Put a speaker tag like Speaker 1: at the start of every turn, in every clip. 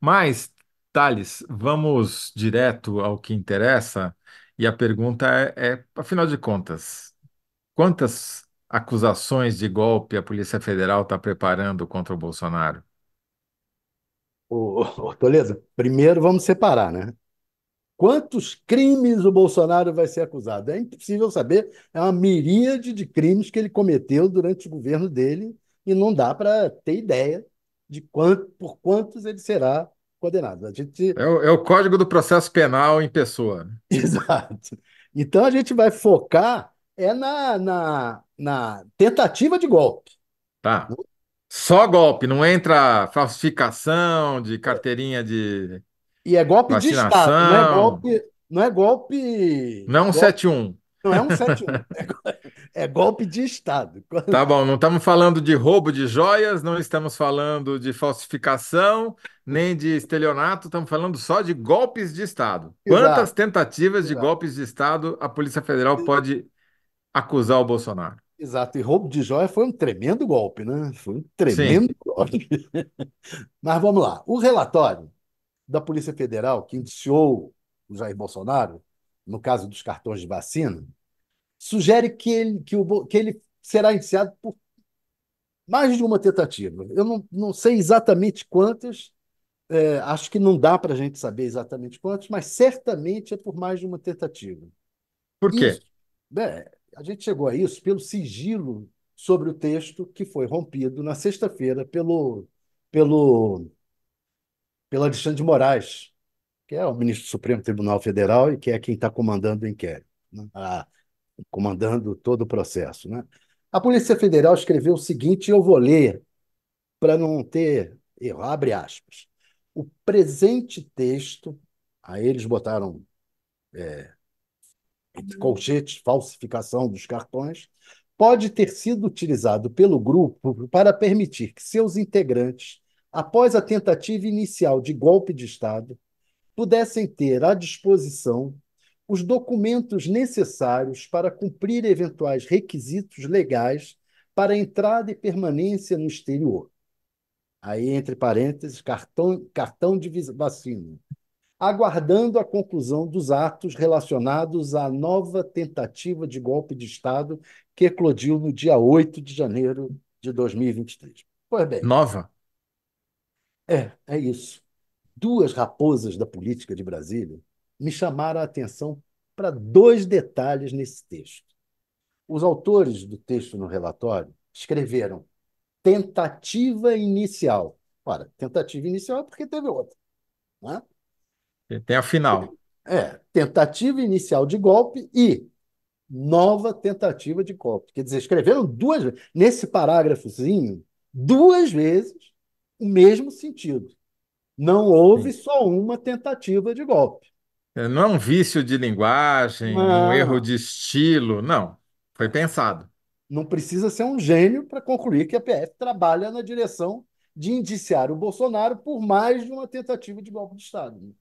Speaker 1: Mas, Thales, vamos direto ao que interessa. E a pergunta é, é, afinal de contas, quantas acusações de golpe a Polícia Federal está preparando contra o Bolsonaro? Ô,
Speaker 2: Toledo, primeiro vamos separar, né? Quantos crimes o Bolsonaro vai ser acusado? É impossível saber, é uma miríade de crimes que ele cometeu durante o governo dele e não dá para ter ideia de quanto, por quantos ele será condenado. A gente...
Speaker 1: é, o, é o código do processo penal em pessoa. Né? Exato.
Speaker 2: Então a gente vai focar é na, na, na tentativa de
Speaker 1: golpe. Tá. Só golpe, não entra falsificação de carteirinha de.
Speaker 2: E é golpe vacinação. de Estado, não é golpe. Não é golpe.
Speaker 1: Não golpe,
Speaker 2: Não é um 71.
Speaker 1: É golpe de Estado.
Speaker 2: Tá bom, não
Speaker 1: estamos falando de roubo de joias, não estamos falando de falsificação, nem de estelionato, estamos falando só de golpes de Estado. Exato. Quantas tentativas Exato. de golpes de Estado a Polícia Federal pode acusar o Bolsonaro?
Speaker 2: Exato, e roubo de joia foi um tremendo golpe, né? Foi um tremendo Sim. golpe.
Speaker 1: Mas vamos lá. O relatório
Speaker 2: da Polícia Federal que indiciou o Jair Bolsonaro, no caso dos cartões de vacina, sugere que ele, que o, que ele será indiciado por mais de uma tentativa. Eu não, não sei exatamente quantas, é, acho que não dá para a gente saber exatamente quantas, mas certamente é por mais de uma tentativa. Por quê? Isso, a gente chegou a isso pelo sigilo sobre o texto que foi rompido na sexta-feira pelo, pelo, pelo Alexandre de Moraes, que é o ministro do Supremo Tribunal Federal e que é quem está comandando o inquérito. Né? A, ah, comandando todo o processo. Né? A Polícia Federal escreveu o seguinte, eu vou ler, para não ter erro, abre aspas. O presente texto, aí eles botaram é, falsificação dos cartões, pode ter sido utilizado pelo grupo para permitir que seus integrantes, após a tentativa inicial de golpe de Estado, pudessem ter à disposição os documentos necessários para cumprir eventuais requisitos legais para entrada e permanência no exterior. Aí, entre parênteses, cartão, cartão de vacina. Aguardando a conclusão dos atos relacionados à nova tentativa de golpe de Estado que eclodiu no dia 8 de janeiro de 2023. Pois bem. Nova? É, é isso. Duas raposas da política de Brasília me chamaram a atenção para dois detalhes nesse texto. Os autores do texto no relatório escreveram tentativa inicial. Ora, tentativa inicial é porque teve outra. Né?
Speaker 1: Até a final.
Speaker 2: É, tentativa inicial de golpe e nova tentativa de golpe. Quer dizer, escreveram duas vezes, nesse parágrafozinho, duas vezes o mesmo sentido. Não houve Sim. só uma tentativa de golpe.
Speaker 1: É, não é um vício de linguagem, um erro de estilo, não. Foi pensado.
Speaker 2: não precisa ser um gênio para
Speaker 1: concluir que a PF trabalha
Speaker 2: na direção de indiciar o Bolsonaro por mais de uma tentativa de golpe de Estado. Né?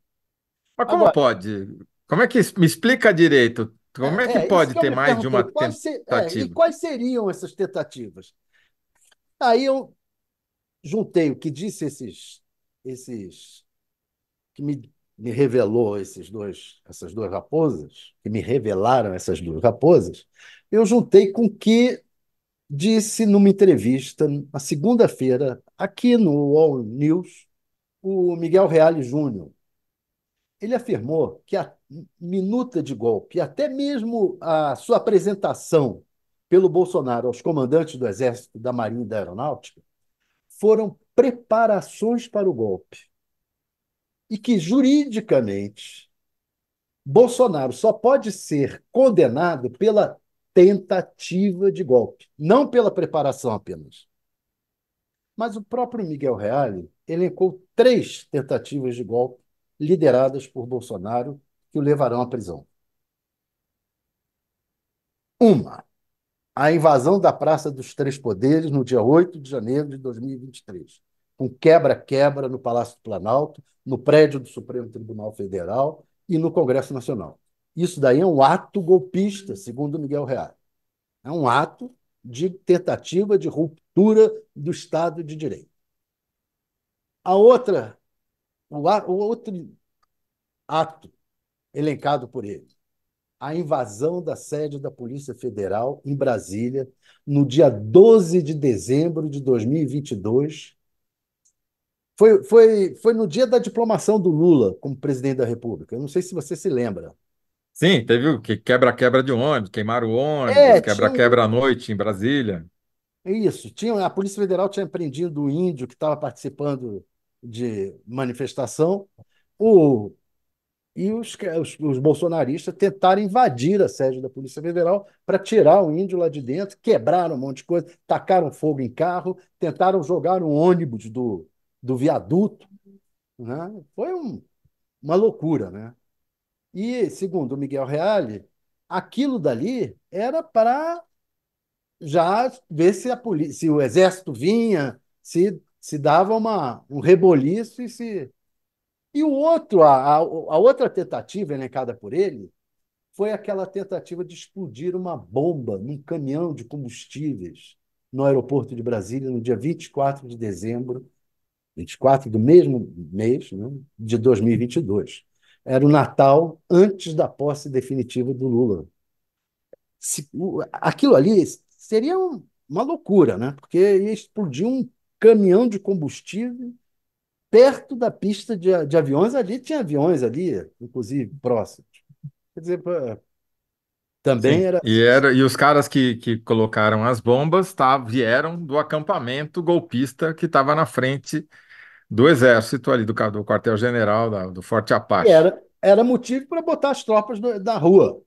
Speaker 2: Mas como Agora,
Speaker 1: pode? Como é que me explica direito? Como é que é, é pode que ter mais de uma tentativa? é, e
Speaker 2: quais seriam essas tentativas? Aí eu juntei o que disse esses, esses que me me revelou esses dois, essas duas raposas, que me revelaram essas duas raposas, eu juntei com o que disse numa entrevista, na segunda-feira, aqui no All News, o Miguel Reale Júnior. Ele afirmou que a minuta de golpe, até mesmo a sua apresentação pelo Bolsonaro aos comandantes do Exército, da Marinha e da Aeronáutica, foram preparações para o golpe e que juridicamente Bolsonaro só pode ser condenado pela tentativa de golpe, não pela preparação apenas. Mas o próprio Miguel Reale elencou três tentativas de golpe lideradas por Bolsonaro que o levarão à prisão. Uma, a invasão da Praça dos Três Poderes no dia 8 de janeiro de 2023 com quebra-quebra no Palácio do Planalto, no prédio do Supremo Tribunal Federal e no Congresso Nacional. Isso daí é um ato golpista, segundo Miguel Reale. É um ato de tentativa de ruptura do Estado de Direito. A outra, o, o outro ato elencado por ele, a invasão da sede da Polícia Federal em Brasília no dia 12 de dezembro de 2022, foi, foi, foi no dia da diplomação do Lula como presidente da República. Eu não sei se você se lembra.
Speaker 1: Sim, teve o que quebra-quebra de ônibus, queimaram o ônibus, é, quebra-quebra é, à noite em Brasília.
Speaker 2: Isso, tinha, a Polícia Federal tinha prendido o índio que estava participando de manifestação. O, e os, os, os, bolsonaristas tentaram invadir a sede da Polícia Federal para tirar o índio lá de dentro, quebraram um monte de coisa, tacaram fogo em carro, tentaram jogar um ônibus do, do viaduto. Né? Foi um, uma loucura. Né? E, segundo o Miguel Reale, aquilo dali era para já ver se, a se o exército vinha, se, se dava uma, um reboliço e se. E o outro, a, a outra tentativa elencada por ele foi aquela tentativa de explodir uma bomba num caminhão de combustíveis no aeroporto de Brasília no dia 24 de dezembro 24 do mesmo mês né, de 2022. Era o Natal antes da posse definitiva do Lula. Se, aquilo ali seria uma loucura, né? porque ia explodir um caminhão de combustível perto da pista de, de aviões. Ali tinha aviões ali, inclusive próximos. Quer dizer,
Speaker 1: também Sim. era. E, era, e os caras que, que colocaram as bombas tá, vieram do acampamento golpista que estava na frente do exército ali, do, do quartel-general, do Forte Apache. Era,
Speaker 2: era motivo para botar as tropas do, da rua.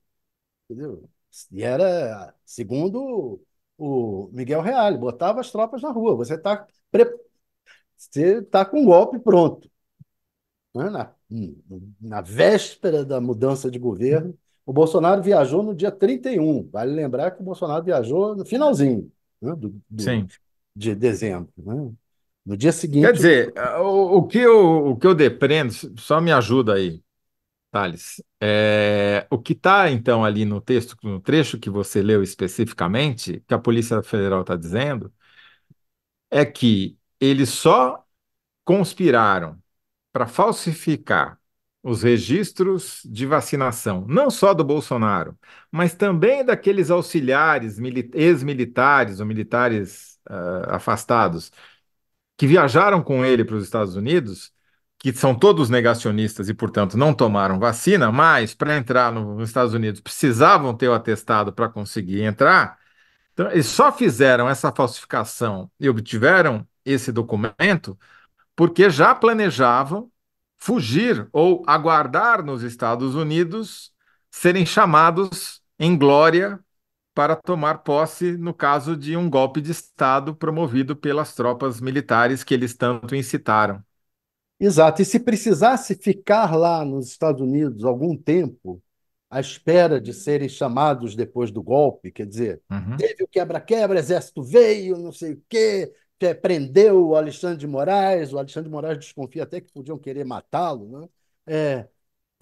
Speaker 2: Entendeu? E era, segundo o Miguel Reale, botava as tropas na rua. Você está pre... Você tá com um golpe pronto. Né? Na, na véspera da mudança de governo, o Bolsonaro viajou no dia 31. Vale lembrar que o Bolsonaro viajou no finalzinho né, do, do,
Speaker 1: de dezembro. Né? No dia seguinte. Quer dizer, o, o que, eu, o que eu depreendo, só me ajuda aí, Thales. É, o que está, então, ali no texto, no trecho que você leu especificamente, que a Polícia Federal está dizendo, é que eles só conspiraram para falsificar os registros de vacinação, não só do Bolsonaro, mas também daqueles auxiliares ex-militares ou militares uh, afastados que viajaram com ele para os Estados Unidos, que são todos negacionistas e, portanto, não tomaram vacina, mas para entrar nos Estados Unidos precisavam ter o atestado para conseguir entrar. Então, eles só fizeram essa falsificação e obtiveram esse documento porque já planejavam fugir ou aguardar nos Estados Unidos serem chamados em glória para tomar posse no caso de um golpe de Estado promovido pelas tropas militares que eles tanto incitaram. Exato. E se
Speaker 2: precisasse ficar lá nos Estados Unidos algum tempo, à espera de serem chamados depois do golpe, quer dizer, uhum. teve o quebra-quebra, exército veio, não sei o quê, é, prendeu o Alexandre de Moraes, o Alexandre de Moraes desconfia até que podiam querer matá-lo, né? É,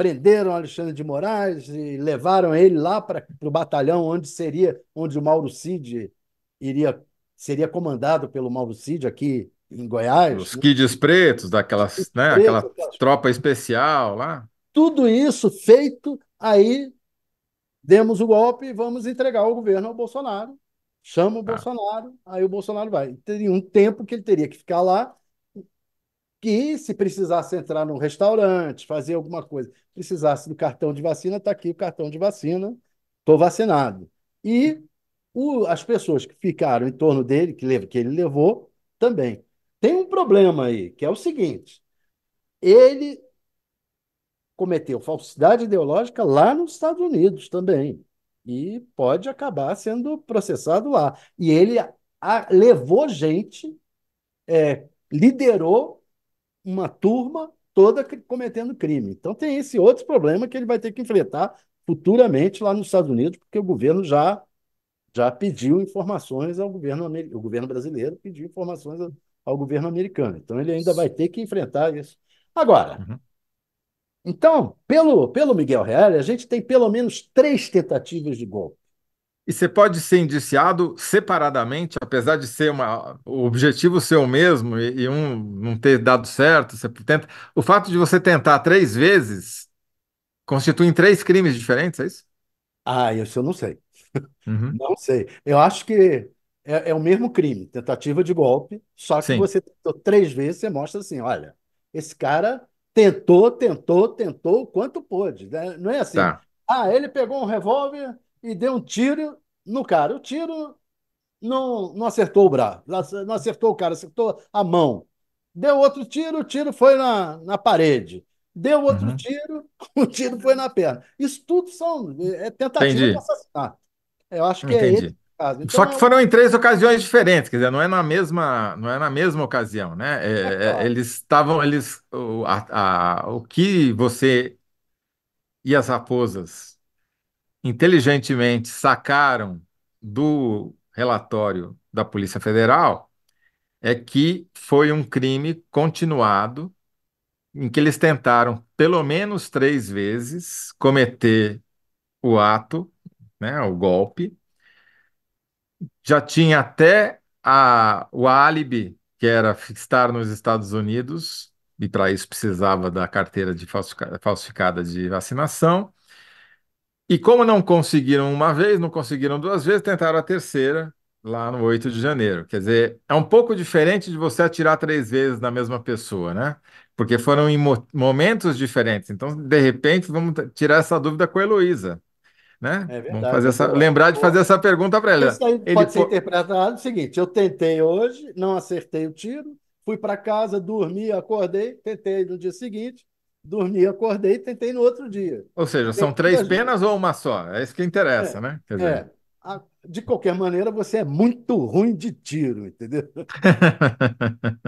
Speaker 2: prenderam Alexandre de Moraes e levaram ele lá para o batalhão onde seria, onde o Mauro Cid iria, seria comandado pelo Mauro Cid aqui em Goiás. Os né?
Speaker 1: Kids Pretos, daquelas, kids né, aquela tropa especial lá.
Speaker 2: Tudo isso feito, aí demos o golpe e vamos entregar o governo ao Bolsonaro. Chama o ah. Bolsonaro, aí o Bolsonaro vai. Teria um tempo que ele teria que ficar lá que se precisasse entrar num restaurante, fazer alguma coisa, precisasse do cartão de vacina, está aqui o cartão de vacina, estou vacinado. E o, as pessoas que ficaram em torno dele, que, que ele levou, também. Tem um problema aí, que é o seguinte: ele cometeu falsidade ideológica lá nos Estados Unidos também. E pode acabar sendo processado lá. E ele a, levou gente, é, liderou uma turma toda cometendo crime. Então tem esse outro problema que ele vai ter que enfrentar futuramente lá nos Estados Unidos, porque o governo já já pediu informações ao governo o governo brasileiro pediu informações ao governo americano. Então ele ainda vai ter que enfrentar isso. Agora,
Speaker 1: uhum. então, pelo, pelo Miguel Reale, a gente tem pelo menos três tentativas de golpe. E você pode ser indiciado separadamente, apesar de ser uma, o objetivo ser o mesmo e, e um não ter dado certo. Você tenta, o fato de você tentar três vezes constitui três crimes diferentes, é isso?
Speaker 2: Ah, isso eu não sei. Uhum. Não sei. Eu acho que é, é, o mesmo crime, tentativa de golpe, só que Sim. você tentou três vezes, você mostra assim, olha, esse cara tentou, tentou, tentou o quanto pôde. Né? Não é assim. Tá. Ah, ele pegou um revólver, e deu um tiro no cara. O tiro não, não acertou o braço, não acertou o cara, acertou a mão. Deu outro tiro, o tiro foi na, na parede. Deu outro uhum. tiro, o tiro foi na perna. Isso tudo são é, é tentativas de assassinato. Eu acho que é Entendi. é Então, Só que foram em
Speaker 1: três ocasiões diferentes, quer dizer, não é na mesma, não é na mesma ocasião, né? É, é claro. eles estavam, eles, o, a, a, o que você e as raposas inteligentemente sacaram do relatório da Polícia Federal é que foi um crime continuado em que eles tentaram, pelo menos três vezes, cometer o ato, né, o golpe. Já tinha até a, o álibi, que era estar nos Estados Unidos, e para isso precisava da carteira de falsificada de vacinação. E como não conseguiram uma vez, não conseguiram duas vezes, tentaram a terceira lá no 8 de janeiro. Quer dizer, é um pouco diferente de você atirar três vezes na mesma pessoa, né? Porque foram em mo momentos diferentes. Então, de repente, vamos tirar essa dúvida com a Heloísa. Né?
Speaker 2: É verdade, vamos fazer essa,
Speaker 1: lembrar de fazer essa pergunta para ela. Isso aí Ele pode ser
Speaker 2: interpretado do é seguinte: eu tentei hoje, não acertei o tiro, fui para casa, dormi, acordei, tentei no dia seguinte, dormi, acordei e tentei no outro dia. Ou
Speaker 1: seja, são é, três penas ou uma só? É isso que
Speaker 2: interessa, é, né? Quer é. dizer... É. de qualquer maneira, você é muito ruim de tiro, entendeu?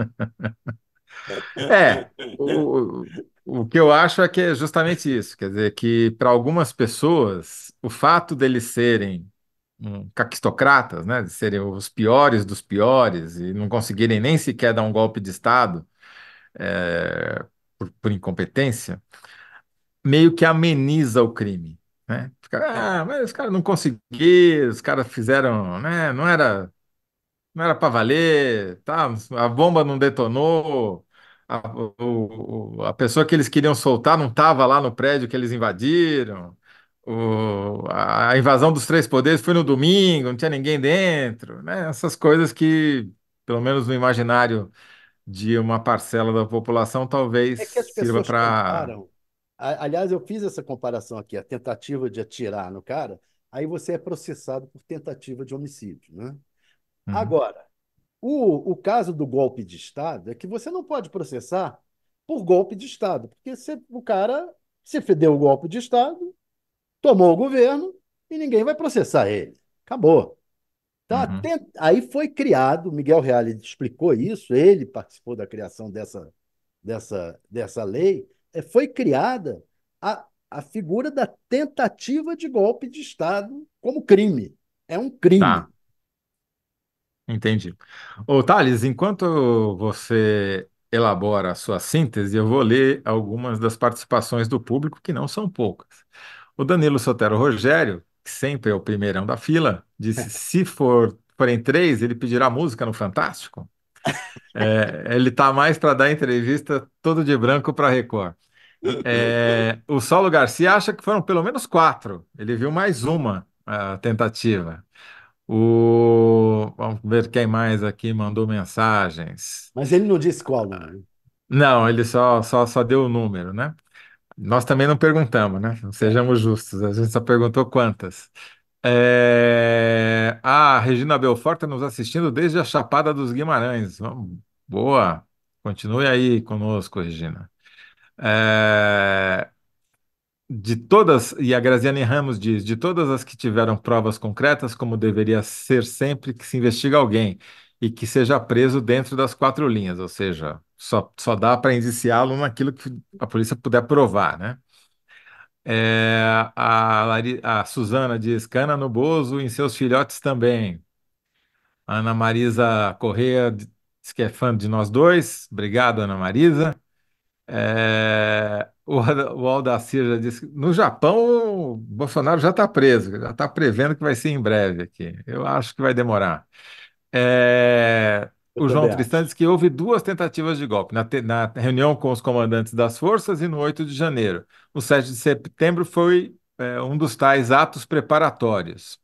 Speaker 1: é, o, o que eu acho é que é justamente isso. Quer dizer, que para algumas pessoas, o fato deles serem um, caquistocratas, né, de serem os piores dos piores e não conseguirem nem sequer dar um golpe de Estado, é, por, por incompetência, meio que ameniza o crime. Né? Fica, ah, mas os caras não conseguiram, os caras fizeram, né? Não era, não era para valer, tá? A bomba não detonou, a, o, a pessoa que eles queriam soltar não estava lá no prédio que eles invadiram. O, a invasão dos três poderes foi no domingo, não tinha ninguém dentro, né? Essas coisas que, pelo menos no imaginário de uma parcela da população, talvez É que as sirva pessoas para.
Speaker 2: Aliás, eu fiz essa comparação aqui, a tentativa de atirar no cara, aí você é processado por tentativa de homicídio, né? Uhum. Agora, o, o caso do golpe de Estado é que você não pode processar por golpe de Estado, porque se, o cara se fedeu o golpe de Estado, tomou o governo e ninguém vai processar ele. Acabou. Então, uhum. até, aí foi criado, Miguel Reale explicou isso, ele participou da criação dessa, dessa, dessa lei, é, foi criada a, a figura da tentativa de golpe de Estado como crime. É um
Speaker 1: crime. Tá. Entendi. Ô, Thales, enquanto você elabora a sua síntese, eu vou ler algumas das participações do público, que não são poucas. O Danilo Sotero Rogério que sempre é o primeirão da fila, disse: se for, forem três, ele pedirá música no Fantástico. É, ele está mais para dar entrevista todo de branco para Record. É, o Saulo Garcia acha que foram pelo menos quatro. Ele viu mais uma tentativa. O... Vamos ver quem mais aqui mandou mensagens.
Speaker 2: Mas ele não disse qual, né?
Speaker 1: Não, ele só, só, só deu o número, né? Nós também não perguntamos, né? Não sejamos justos, a gente só perguntou quantas. É, A Regina Belfort tá nos assistindo desde a Chapada dos Guimarães. Boa! Continue aí conosco, Regina. É, De todas, e a Graziane Ramos diz, de todas as que tiveram provas concretas, como deveria ser sempre que se investiga alguém e que seja preso dentro das quatro linhas, ou seja, só, só dá para indiciá-lo naquilo que a polícia puder provar, né? É, a, Lari, a Suzana diz, cana no Bozo e em seus filhotes também. A Ana Marisa Correia diz que é fã de nós dois. Obrigado, Ana Marisa. É, o, o Aldacir já disse no Japão o Bolsonaro já está preso, já está prevendo que vai ser em breve aqui. Eu acho que vai demorar. É, o João Tristan diz que houve duas tentativas de golpe, na, te- na reunião com os comandantes das forças e no 8 de janeiro. O 7 de setembro foi, é, um dos tais atos preparatórios.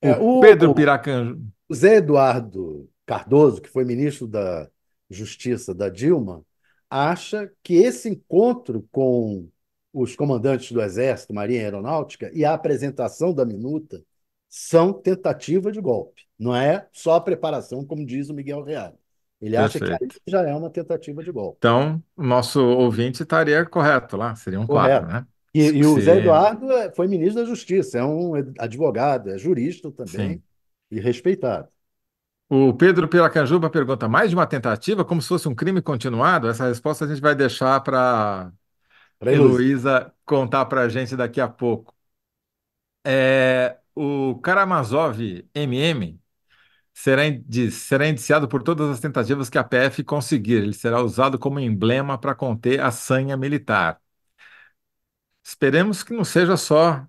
Speaker 1: É, o É, Pedro Piracanjo. o Zé Eduardo
Speaker 2: Cardoso, que foi ministro da Justiça da Dilma, acha que esse encontro com os comandantes do Exército, Marinha e Aeronáutica e a apresentação da minuta são tentativa de golpe. Não é só a preparação, como diz o Miguel Real.
Speaker 1: Ele acha Perfeito.
Speaker 2: que já é uma tentativa de golpe.
Speaker 1: Então, nosso ouvinte estaria correto lá, seria um correto. né? E, e o Zé Eduardo
Speaker 2: é, foi ministro da Justiça, é um advogado, é jurista também Sim.
Speaker 1: e respeitado. O Pedro Piracanjuba pergunta: mais de uma tentativa, como se fosse um crime continuado? Essa resposta a gente vai deixar para a Heloísa contar para a gente daqui a pouco. É, o Karamazov MM será, indi será indiciado por todas as tentativas que a PF conseguir. Ele será usado como emblema para conter a sanha militar. Esperemos que não seja só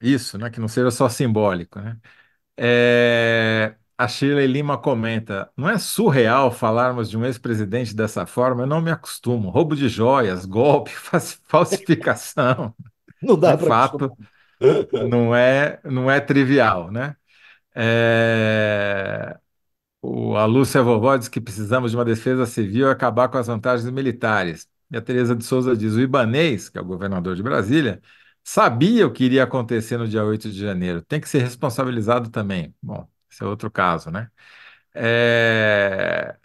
Speaker 1: isso, né? que não seja só simbólico. Né? É... A Sheila Lima comenta: não é surreal falarmos de um ex-presidente dessa forma? Eu não me acostumo. Roubo de joias, golpe, falsificação. Não dá para fato. Acostumar não é, não é trivial, né? É... O, a Lúcia Vovó diz que precisamos de uma defesa civil e acabar com as vantagens militares. E a Tereza de Souza diz: o Ibanês, que é o governador de Brasília, sabia o que iria acontecer no dia 8 de janeiro. Tem que ser responsabilizado também. Bom, esse é outro caso, né? É...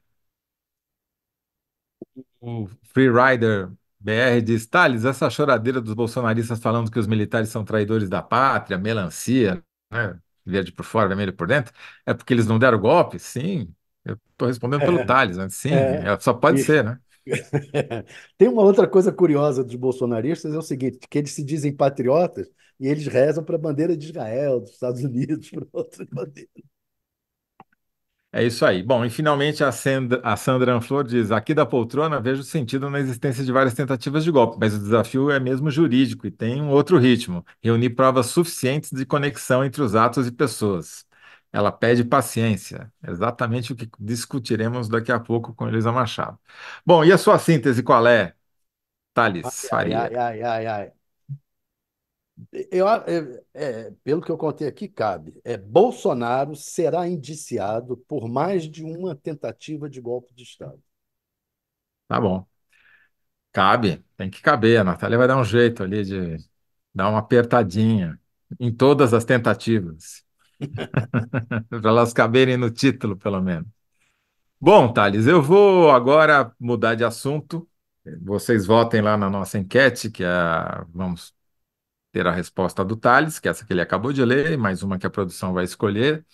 Speaker 1: O Free Rider BR diz, Thales, essa choradeira dos bolsonaristas falando que os militares são traidores da pátria, melancia, né? verde por fora, vermelho por dentro, é porque eles não deram golpe? Sim, eu estou respondendo é, pelo Thales, né? sim, é, é só pode ser, né?
Speaker 2: Tem uma outra coisa curiosa dos bolsonaristas, é o seguinte, que eles se dizem patriotas e eles rezam para a bandeira de Israel, dos Estados Unidos, para outra bandeira.
Speaker 1: É isso aí. Bom, e finalmente a Sandra, a Sandra Anflor diz: aqui da poltrona vejo sentido na existência de várias tentativas de golpe, mas o desafio é mesmo jurídico e tem um outro ritmo reunir provas suficientes de conexão entre os atos e pessoas. Ela pede paciência, exatamente o que discutiremos daqui a pouco com Elisa Machado. Bom, e a sua síntese qual é, Thales ai, Faria? Ai,
Speaker 2: ai, ai, ai. Eu, é, é, pelo que eu contei aqui, cabe. É, Bolsonaro será indiciado por mais de uma tentativa de golpe de Estado.
Speaker 1: Tá bom. Cabe, tem que caber. A Natália vai dar um jeito ali de dar uma apertadinha em todas as tentativas. Para elas caberem no título, pelo menos. Bom, Thales, eu vou agora mudar de assunto. Vocês votem lá na nossa enquete, que é, vamos ter a resposta do Thales, que é essa que ele acabou de ler, mais uma que a produção vai escolher,